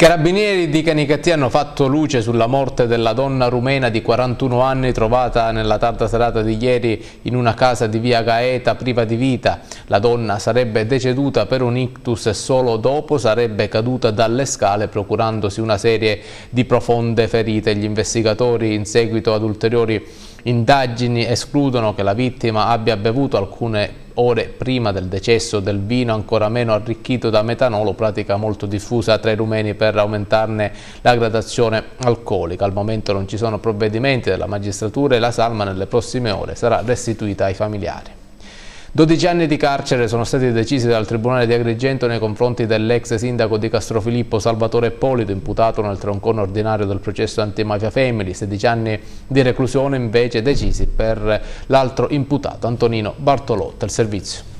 carabinieri di Canicattì hanno fatto luce sulla morte della donna rumena di 41 anni trovata nella tarda serata di ieri in una casa di via Gaeta priva di vita. La donna sarebbe deceduta per un ictus e solo dopo sarebbe caduta dalle scale procurandosi una serie di profonde ferite. Gli investigatori in seguito ad ulteriori indagini escludono che la vittima abbia bevuto alcune ore prima del decesso del vino ancora meno arricchito da metanolo, pratica molto diffusa tra i rumeni per aumentarne la gradazione alcolica. Al momento non ci sono provvedimenti della magistratura e la salma nelle prossime ore sarà restituita ai familiari. 12 anni di carcere sono stati decisi dal Tribunale di Agrigento nei confronti dell'ex sindaco di Castrofilippo Salvatore Polito, imputato nel troncone ordinario del processo antimafia Family, 16 anni di reclusione invece decisi per l'altro imputato Antonino Bartolotta. Il servizio.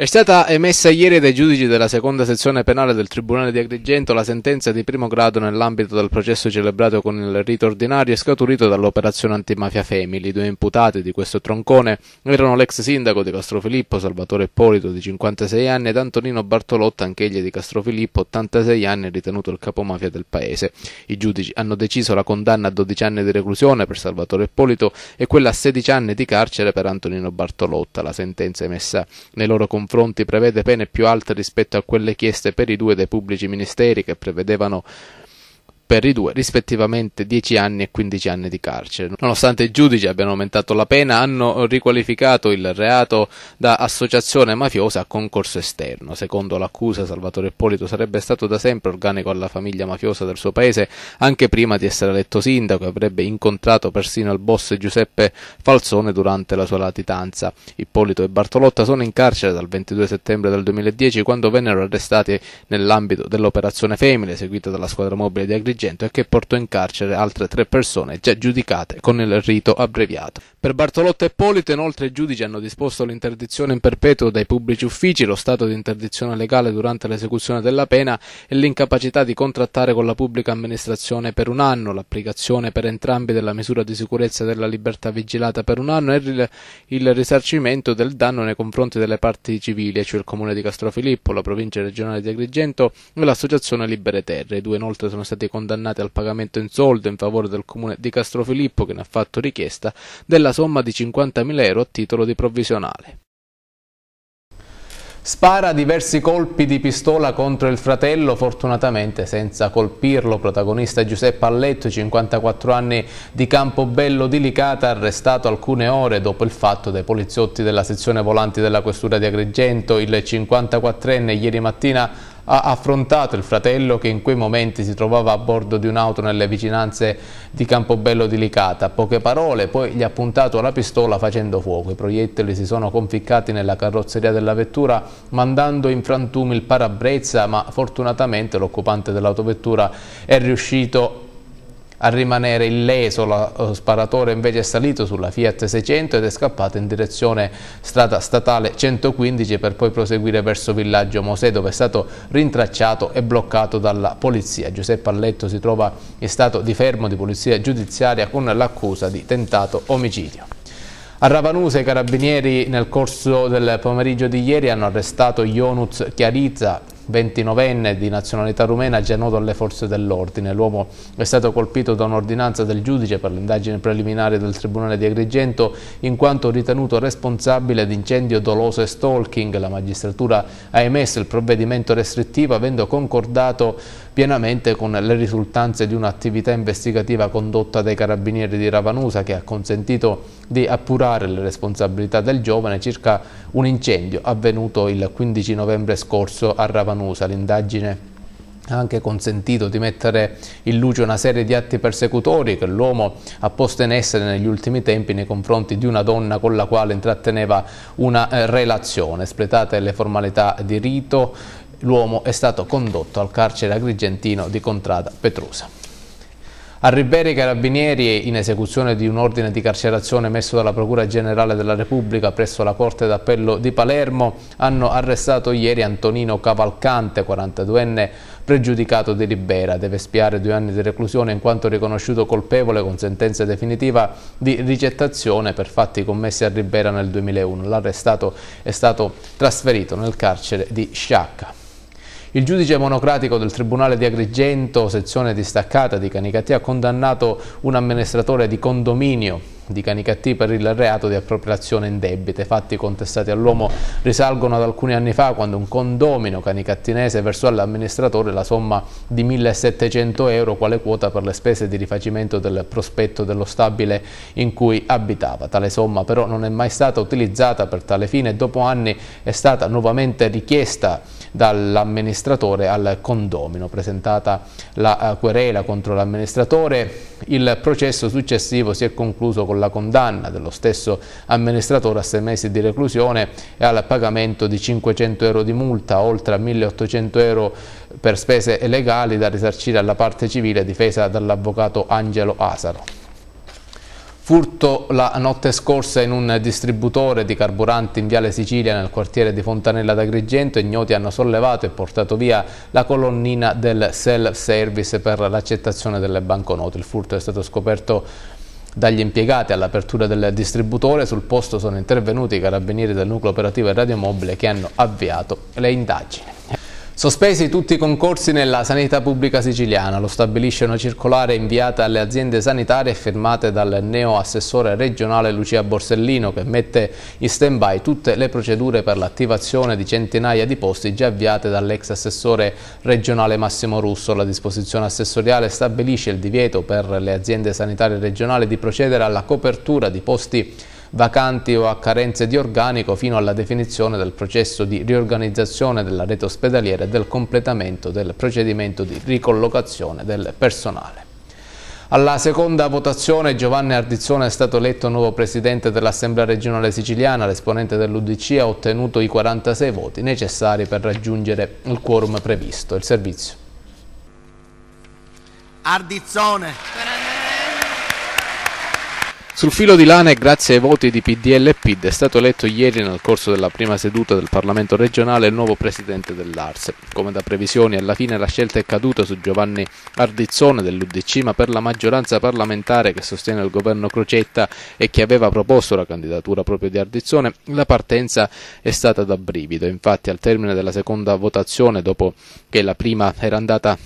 È stata emessa ieri dai giudici della seconda sezione penale del Tribunale di Agrigento la sentenza di primo grado nell'ambito del processo celebrato con il rito ordinario e scaturito dall'operazione antimafia Femili. I due imputati di questo troncone erano l'ex sindaco di Castrofilippo Salvatore Ippolito di 56 anni ed Antonino Bartolotta, anch'egli di Castrofilippo, 86 anni, ritenuto il capomafia del paese. I giudici hanno deciso la condanna a 12 anni di reclusione per Salvatore Ippolito e quella a 16 anni di carcere per Antonino Bartolotta. La sentenza emessa nei loro confronti confronti prevede pene più alte rispetto a quelle chieste per i due dei pubblici ministeri che prevedevano per i due rispettivamente 10 anni e 15 anni di carcere. Nonostante i giudici abbiano aumentato la pena, hanno riqualificato il reato da associazione mafiosa a concorso esterno. Secondo l'accusa, Salvatore Ippolito sarebbe stato da sempre organico alla famiglia mafiosa del suo paese anche prima di essere eletto sindaco e avrebbe incontrato persino il boss Giuseppe Falzone durante la sua latitanza. Ippolito e Bartolotta sono in carcere dal 22 settembre del 2010 quando vennero arrestati nell'ambito dell'operazione Femile seguita dalla squadra mobile di Agrigento Agrigento e che portò in carcere altre tre persone già giudicate con il rito abbreviato. Per Bartolotto e Polito inoltre i giudici hanno disposto l'interdizione in perpetuo dai pubblici uffici, lo stato di interdizione legale durante l'esecuzione della pena e l'incapacità di contrattare con la pubblica amministrazione per un anno, l'applicazione per entrambi della misura di sicurezza della libertà vigilata per un anno e il risarcimento del danno nei confronti delle parti civili, cioè il comune di Castrofilippo, la provincia regionale di Agrigento e l'associazione Libere Terre. I due inoltre sono stati condannati al pagamento in soldo in favore del comune di Castrofilippo che ne ha fatto richiesta della somma di 50.000 euro a titolo di provvisionale. Spara diversi colpi di pistola contro il fratello, fortunatamente senza colpirlo. Protagonista Giuseppe Alletto, 54 anni di Campobello di Licata, arrestato alcune ore dopo il fatto dai poliziotti della sezione volanti della questura di Agrigento. Il 54enne ieri mattina ha affrontato il fratello che in quei momenti si trovava a bordo di un'auto nelle vicinanze di Campobello di Licata. Poche parole, poi gli ha puntato la pistola facendo fuoco. I proiettili si sono conficcati nella carrozzeria della vettura mandando in frantumi il parabrezza ma fortunatamente l'occupante dell'autovettura è riuscito a rimanere illeso lo eh, sparatore invece è salito sulla Fiat 600 ed è scappato in direzione strada statale 115 per poi proseguire verso Villaggio Mosè dove è stato rintracciato e bloccato dalla polizia. Giuseppe Alletto si trova in stato di fermo di polizia giudiziaria con l'accusa di tentato omicidio. A Ravanusa i carabinieri nel corso del pomeriggio di ieri hanno arrestato Ionuz Chiarizza, 29enne di nazionalità rumena già noto alle forze dell'ordine. L'uomo è stato colpito da un'ordinanza del giudice per l'indagine preliminare del Tribunale di Agrigento in quanto ritenuto responsabile di incendio doloso e stalking. La magistratura ha emesso il provvedimento restrittivo avendo concordato pienamente con le risultanze di un'attività investigativa condotta dai carabinieri di Ravanusa che ha consentito di appurare le responsabilità del giovane circa un incendio avvenuto il 15 novembre scorso a Ravanusa. L'indagine ha anche consentito di mettere in luce una serie di atti persecutori che l'uomo ha posto in essere negli ultimi tempi nei confronti di una donna con la quale intratteneva una eh, relazione. Espletate le formalità di rito, L'uomo è stato condotto al carcere agrigentino di Contrada Petrusa. A Ribera i carabinieri, in esecuzione di un ordine di carcerazione messo dalla Procura Generale della Repubblica presso la Corte d'Appello di Palermo, hanno arrestato ieri Antonino Cavalcante, 42enne, pregiudicato di Ribera. Deve spiare due anni di reclusione in quanto riconosciuto colpevole con sentenza definitiva di ricettazione per fatti commessi a Ribera nel 2001. L'arrestato è stato trasferito nel carcere di Sciacca. Il giudice monocratico del Tribunale di Agrigento, sezione distaccata di Canicattì, ha condannato un amministratore di condominio di Canicattì per il reato di appropriazione in debite. Fatti contestati all'uomo risalgono ad alcuni anni fa quando un condomino canicattinese versò all'amministratore la somma di 1.700 euro quale quota per le spese di rifacimento del prospetto dello stabile in cui abitava. Tale somma però non è mai stata utilizzata per tale fine e dopo anni è stata nuovamente richiesta dall'amministratore al condomino. Presentata la eh, querela contro l'amministratore, il processo successivo si è concluso con la condanna dello stesso amministratore a sei mesi di reclusione e al pagamento di 500 euro di multa, oltre a 1800 euro per spese legali da risarcire alla parte civile difesa dall'avvocato Angelo Asaro. Furto la notte scorsa in un distributore di carburanti in Viale Sicilia nel quartiere di Fontanella d'Agrigento. Ignoti hanno sollevato e portato via la colonnina del self-service per l'accettazione delle banconote. Il furto è stato scoperto dagli impiegati all'apertura del distributore. Sul posto sono intervenuti i carabinieri del nucleo operativo e radiomobile che hanno avviato le indagini. Sospesi tutti i concorsi nella sanità pubblica siciliana, lo stabilisce una circolare inviata alle aziende sanitarie firmate dal neo assessore regionale Lucia Borsellino che mette in stand-by tutte le procedure per l'attivazione di centinaia di posti già avviate dall'ex assessore regionale Massimo Russo. La disposizione assessoriale stabilisce il divieto per le aziende sanitarie regionali di procedere alla copertura di posti vacanti o a carenze di organico fino alla definizione del processo di riorganizzazione della rete ospedaliera e del completamento del procedimento di ricollocazione del personale. Alla seconda votazione Giovanni Ardizzone è stato eletto nuovo presidente dell'Assemblea regionale siciliana, l'esponente dell'Udc ha ottenuto i 46 voti necessari per raggiungere il quorum previsto. Il servizio. Ardizzone. Sul filo di lana e grazie ai voti di PDL e PID è stato eletto ieri nel corso della prima seduta del Parlamento regionale il nuovo presidente dell'Arse. Come da previsioni alla fine la scelta è caduta su Giovanni Ardizzone dell'UDC ma per la maggioranza parlamentare che sostiene il governo Crocetta e che aveva proposto la candidatura proprio di Ardizzone la partenza è stata da brivido. Infatti al termine della seconda votazione dopo che la prima era andata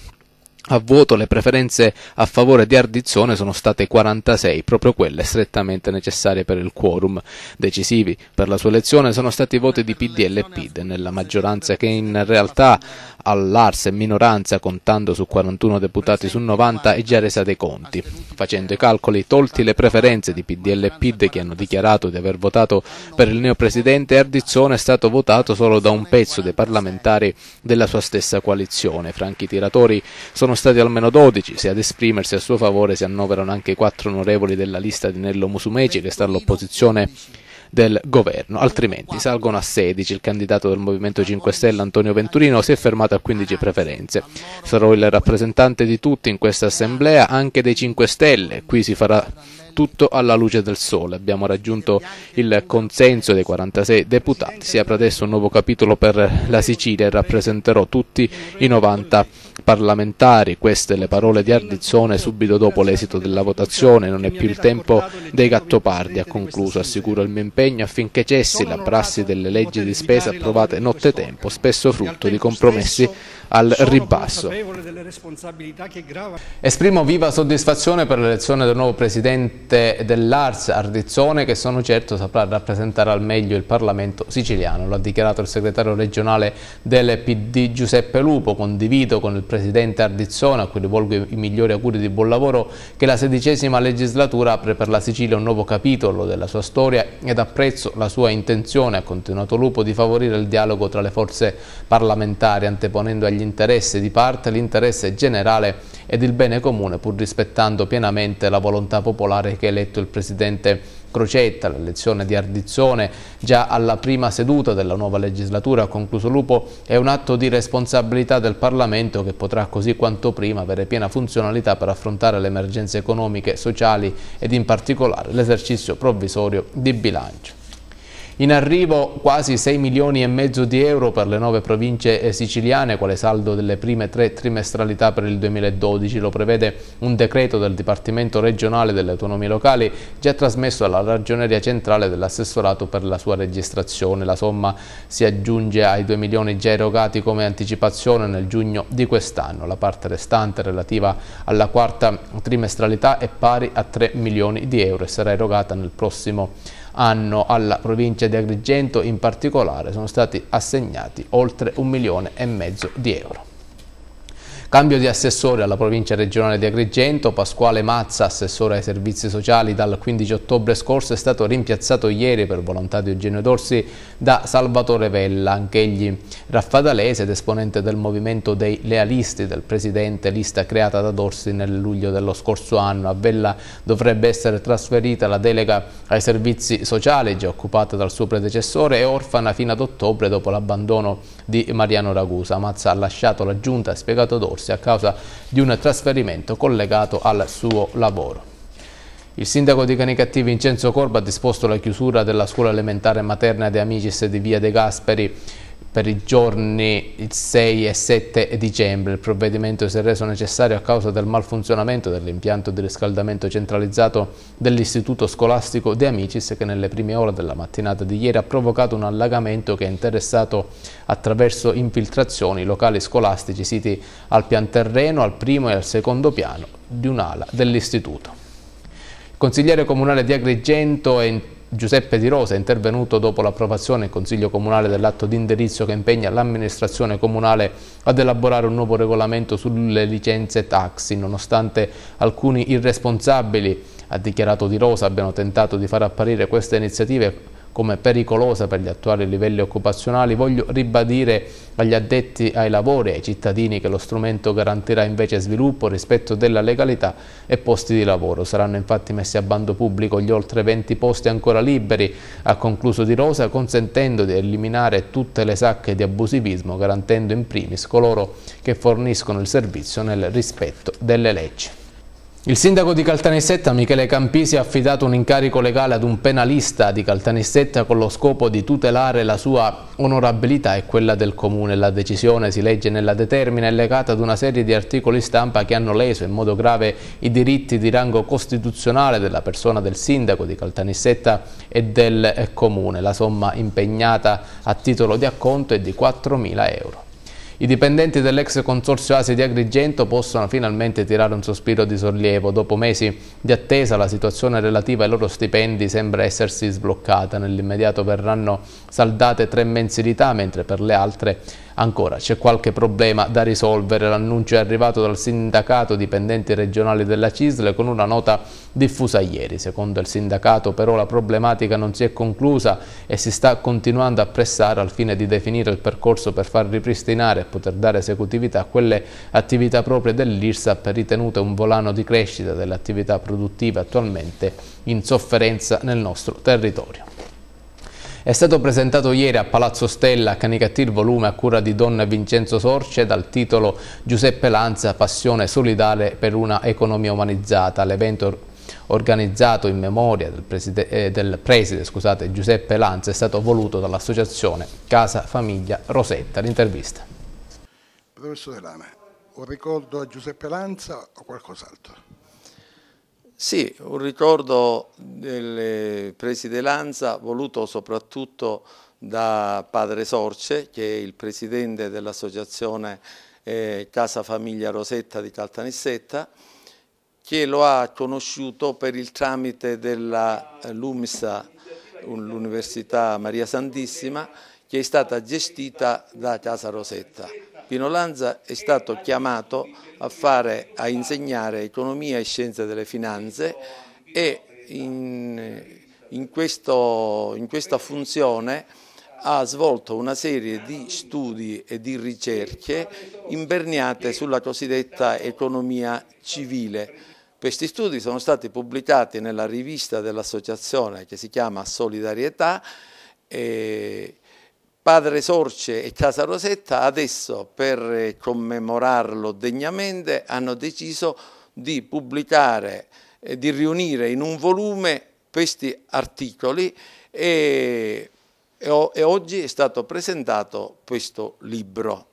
a voto le preferenze a favore di Ardizzone sono state 46, proprio quelle strettamente necessarie per il quorum. Decisivi per la sua elezione sono stati i voti di PDL e PID, nella maggioranza che in realtà all'Ars è minoranza, contando su 41 deputati su 90 è già resa dei conti. Facendo i calcoli, tolti le preferenze di PDL e PID che hanno dichiarato di aver votato per il neopresidente, Ardizzone è stato votato solo da un pezzo dei parlamentari della sua stessa coalizione. Franchi tiratori sono sono stati almeno 12, se ad esprimersi a suo favore si annoverano anche quattro onorevoli della lista di Nello Musumeci che sta all'opposizione del governo, altrimenti salgono a 16. Il candidato del Movimento 5 Stelle Antonio Venturino si è fermato a 15 preferenze. Sarò il rappresentante di tutti in questa assemblea, anche dei 5 Stelle. Qui si farà tutto alla luce del sole. Abbiamo raggiunto il consenso dei 46 deputati. Si apre adesso un nuovo capitolo per la Sicilia e rappresenterò tutti i 90 deputati parlamentari, queste le parole di Ardizzone subito dopo l'esito della votazione, non è più il tempo dei gattopardi, ha concluso, assicuro il mio impegno affinché cessi la prassi delle leggi di spesa approvate nottetempo, spesso frutto di compromessi al ribasso. Esprimo viva soddisfazione per l'elezione del nuovo presidente dell'Ars Ardizzone che sono certo saprà rappresentare al meglio il Parlamento siciliano, lo ha dichiarato il segretario regionale del PD Giuseppe Lupo, condivido con il presidente Ardizzone, a cui rivolgo i migliori auguri di buon lavoro, che la sedicesima legislatura apre per la Sicilia un nuovo capitolo della sua storia ed apprezzo la sua intenzione, ha continuato Lupo, di favorire il dialogo tra le forze parlamentari, anteponendo agli interessi di parte l'interesse generale ed il bene comune, pur rispettando pienamente la volontà popolare che ha eletto il presidente Crocetta, la lezione di Ardizzone già alla prima seduta della nuova legislatura, ha concluso Lupo, è un atto di responsabilità del Parlamento che potrà così quanto prima avere piena funzionalità per affrontare le emergenze economiche, sociali ed in particolare l'esercizio provvisorio di bilancio. In arrivo quasi 6 milioni e mezzo di euro per le nove province eh, siciliane, quale saldo delle prime tre trimestralità per il 2012. Lo prevede un decreto del Dipartimento regionale delle autonomie locali già trasmesso alla Ragioneria Centrale dell'Assessorato per la sua registrazione. La somma si aggiunge ai 2 milioni già erogati come anticipazione nel giugno di quest'anno. La parte restante relativa alla quarta trimestralità è pari a 3 milioni di euro e sarà erogata nel prossimo anno anno alla provincia di Agrigento in particolare sono stati assegnati oltre un milione e mezzo di euro. Cambio di assessore alla provincia regionale di Agrigento, Pasquale Mazza, assessore ai servizi sociali dal 15 ottobre scorso, è stato rimpiazzato ieri per volontà di Eugenio Dorsi da Salvatore Vella, anch'egli raffadalese ed esponente del movimento dei lealisti del presidente, lista creata da Dorsi nel luglio dello scorso anno. A Vella dovrebbe essere trasferita la delega ai servizi sociali, già occupata dal suo predecessore, e orfana fino ad ottobre dopo l'abbandono di Mariano Ragusa. Mazza ha lasciato la giunta e spiegato Dorsi a causa di un trasferimento collegato al suo lavoro. Il sindaco di Canicattivi Vincenzo Corba ha disposto la chiusura della scuola elementare materna De Amicis di Via De Gasperi per i giorni 6 e 7 dicembre. Il provvedimento si è reso necessario a causa del malfunzionamento dell'impianto di riscaldamento centralizzato dell'istituto scolastico De Amicis che nelle prime ore della mattinata di ieri ha provocato un allagamento che ha interessato attraverso infiltrazioni locali scolastici siti al pian terreno, al primo e al secondo piano di un'ala dell'istituto. Il consigliere comunale di Agrigento è in Giuseppe Di Rosa è intervenuto dopo l'approvazione in Consiglio Comunale dell'atto di indirizzo che impegna l'amministrazione comunale ad elaborare un nuovo regolamento sulle licenze taxi, nonostante alcuni irresponsabili, ha dichiarato Di Rosa, abbiano tentato di far apparire queste iniziative come pericolosa per gli attuali livelli occupazionali, voglio ribadire agli addetti ai lavori e ai cittadini che lo strumento garantirà invece sviluppo, rispetto della legalità e posti di lavoro. Saranno infatti messi a bando pubblico gli oltre 20 posti ancora liberi, ha concluso Di Rosa, consentendo di eliminare tutte le sacche di abusivismo, garantendo in primis coloro che forniscono il servizio nel rispetto delle leggi. Il sindaco di Caltanissetta Michele Campisi ha affidato un incarico legale ad un penalista di Caltanissetta con lo scopo di tutelare la sua onorabilità e quella del comune. La decisione si legge nella determina è legata ad una serie di articoli stampa che hanno leso in modo grave i diritti di rango costituzionale della persona del sindaco di Caltanissetta e del comune. La somma impegnata a titolo di acconto è di 4.000 euro. I dipendenti dell'ex consorzio ASI di Agrigento possono finalmente tirare un sospiro di sollievo. Dopo mesi di attesa la situazione relativa ai loro stipendi sembra essersi sbloccata. Nell'immediato verranno saldate tre mensilità, mentre per le altre Ancora c'è qualche problema da risolvere, l'annuncio è arrivato dal sindacato dipendenti regionali della CISL con una nota diffusa ieri. Secondo il sindacato però la problematica non si è conclusa e si sta continuando a pressare al fine di definire il percorso per far ripristinare e poter dare esecutività a quelle attività proprie dell'IRSAP ritenute un volano di crescita dell'attività produttiva attualmente in sofferenza nel nostro territorio. È stato presentato ieri a Palazzo Stella Canicattir volume a cura di Don Vincenzo Sorce dal titolo Giuseppe Lanza, passione solidale per una economia umanizzata. L'evento organizzato in memoria del preside, eh, del preside scusate, Giuseppe Lanza è stato voluto dall'associazione Casa Famiglia Rosetta. L'intervista. Professore Lama, un ricordo a Giuseppe Lanza o qualcos'altro? Sì, un ricordo delle presi Lanza voluto soprattutto da padre Sorce, che è il presidente dell'associazione eh, Casa Famiglia Rosetta di Caltanissetta, che lo ha conosciuto per il tramite della eh, LUMSA, l'Università Maria Santissima, che è stata gestita da Casa Rosetta. Dino Lanza è stato chiamato a, fare, a insegnare economia e scienze delle finanze e in, in, questo, in questa funzione ha svolto una serie di studi e di ricerche imperniate sulla cosiddetta economia civile. Questi studi sono stati pubblicati nella rivista dell'associazione che si chiama Solidarietà e, Padre Sorce e Casa Rosetta adesso per eh, commemorarlo degnamente hanno deciso di pubblicare, eh, di riunire in un volume questi articoli e, e, e oggi è stato presentato questo libro.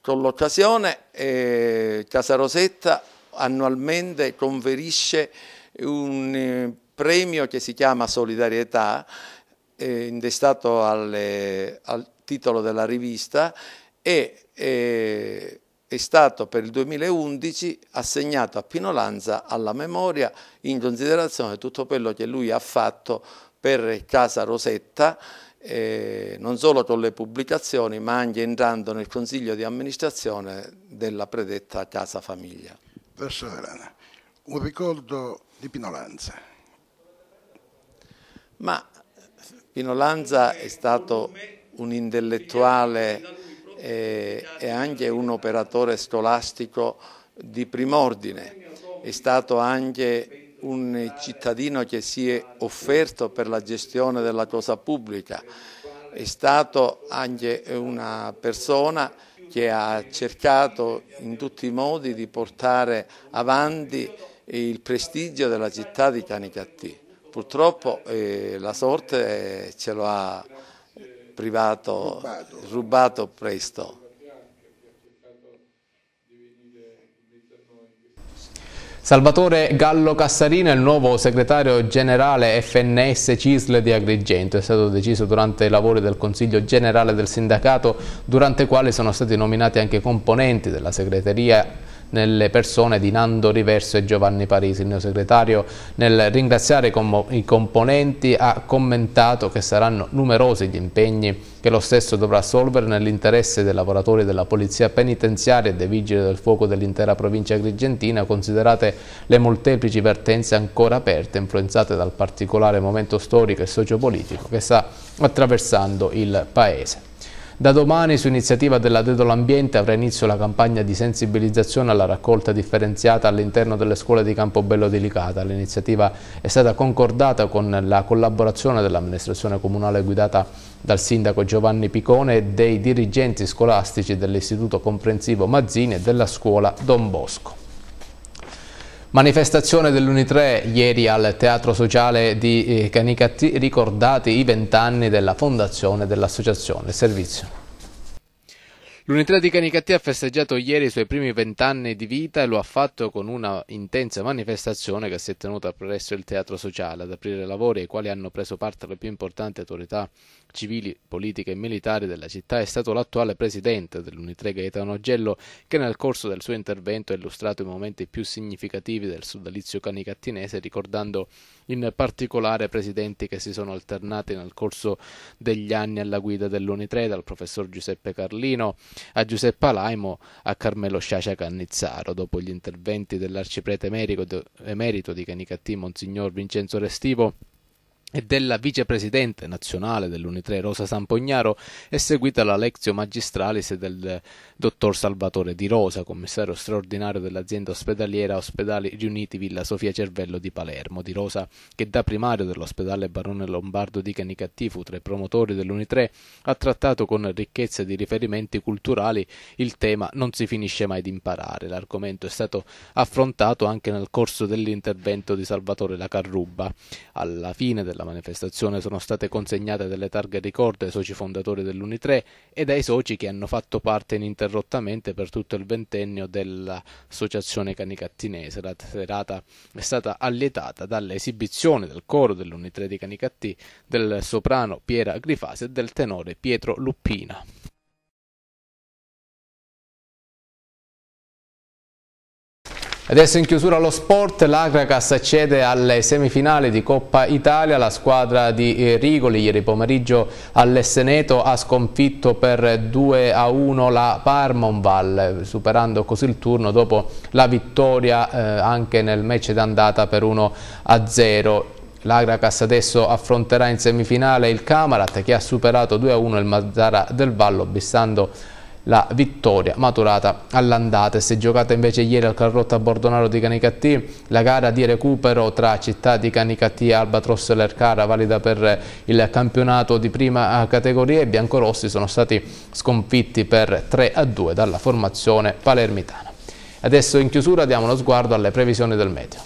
Con l'occasione eh, Casa Rosetta annualmente conferisce un eh, premio che si chiama Solidarietà eh, indestato alle, al titolo della rivista e eh, è stato per il 2011 assegnato a Pino Lanza alla memoria in considerazione di tutto quello che lui ha fatto per Casa Rosetta eh, non solo con le pubblicazioni ma anche entrando nel consiglio di amministrazione della predetta Casa Famiglia. Verso Verana, un ricordo di Pino Lanza. Ma Pino Lanza è stato un intellettuale eh, e, anche un operatore scolastico di prim'ordine, è stato anche un cittadino che si è offerto per la gestione della cosa pubblica, è stato anche una persona che ha cercato in tutti i modi di portare avanti il prestigio della città di Canicattì. Purtroppo eh, la sorte eh, ce lo ha privato, rubato, rubato presto. Salvatore Gallo Cassarino è il nuovo segretario generale FNS CISL di Agrigento. È stato deciso durante i lavori del Consiglio generale del sindacato, durante i quali sono stati nominati anche componenti della segreteria nelle persone di Nando Riverso e Giovanni Parisi. Il mio segretario nel ringraziare i componenti ha commentato che saranno numerosi gli impegni che lo stesso dovrà assolvere nell'interesse dei lavoratori della Polizia Penitenziaria e dei Vigili del Fuoco dell'intera provincia agrigentina, considerate le molteplici vertenze ancora aperte, influenzate dal particolare momento storico e sociopolitico che sta attraversando il Paese. Da domani, su iniziativa della Dedo L'Ambiente avrà inizio la campagna di sensibilizzazione alla raccolta differenziata all'interno delle scuole di Campobello di Licata. L'iniziativa è stata concordata con la collaborazione dell'amministrazione comunale guidata dal sindaco Giovanni Picone e dei dirigenti scolastici dell'Istituto Comprensivo Mazzini e della scuola Don Bosco. Manifestazione dell'Unitre ieri al Teatro Sociale di eh, Canicatti, ricordati i vent'anni della fondazione dell'associazione. Servizio. L'unità di Canicattì ha festeggiato ieri i suoi primi vent'anni di vita e lo ha fatto con una intensa manifestazione che si è tenuta presso il Teatro Sociale ad aprire lavori ai quali hanno preso parte le più importanti autorità civili, politiche e militari della città è stato l'attuale presidente dell'Unitre Gaetano Augello che nel corso del suo intervento ha illustrato i momenti più significativi del sodalizio canicattinese ricordando in particolare presidenti che si sono alternati nel corso degli anni alla guida dell'Unitre dal professor Giuseppe Carlino a Giuseppe Alaimo a Carmelo Sciacia Cannizzaro dopo gli interventi dell'arciprete emerito di Canicattì Monsignor Vincenzo Restivo e della vicepresidente nazionale dell'Uni3 Rosa Sampognaro è seguita la lectio magistralis del dottor Salvatore Di Rosa, commissario straordinario dell'azienda ospedaliera Ospedali Riuniti Villa Sofia Cervello di Palermo. Di Rosa, che da primario dell'ospedale Barone Lombardo di Canicattì fu tra i promotori dell'Uni3, ha trattato con ricchezza di riferimenti culturali il tema Non si finisce mai di imparare. L'argomento è stato affrontato anche nel corso dell'intervento di Salvatore La Lacarruba. Alla fine della alla manifestazione sono state consegnate delle targhe di ai soci fondatori dell'Uni3 e ai soci che hanno fatto parte ininterrottamente per tutto il ventennio dell'Associazione Canicattinese. La serata è stata allietata dall'esibizione del coro dell'Uni3 di Canicattì, del soprano Piera Grifasi e del tenore Pietro Luppina. Adesso in chiusura lo sport, l'Agracas accede alle semifinali di Coppa Italia, la squadra di eh, Rigoli ieri pomeriggio all'Esseneto ha sconfitto per 2 a 1 la Parmonval, superando così il turno dopo la vittoria eh, anche nel match d'andata per 1 a 0. L'Agracas adesso affronterà in semifinale il Camarat che ha superato 2-1 a il Mazzara del Vallo, bissando la vittoria maturata all'andata si è giocata invece ieri al Carrotta Bordonaro di Canicattì la gara di recupero tra città di Canicattì e Albatros Lercara valida per il campionato di prima eh, categoria i biancorossi sono stati sconfitti per 3 a 2 dalla formazione palermitana adesso in chiusura diamo uno sguardo alle previsioni del meteo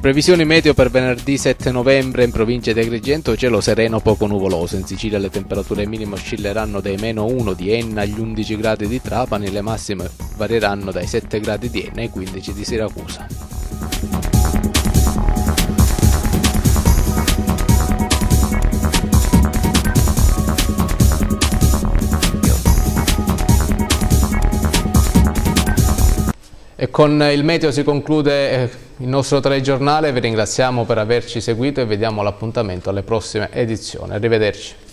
Previsioni meteo per venerdì 7 novembre in provincia di Agrigento, cielo sereno poco nuvoloso. In Sicilia le temperature minime oscilleranno dai meno 1 di Enna agli 11 gradi di Trapani, le massime varieranno dai 7 gradi di Enna ai 15 di Siracusa. E con il meteo si conclude eh, il nostro telegiornale, vi ringraziamo per averci seguito e vediamo l'appuntamento alle prossime edizioni. Arrivederci.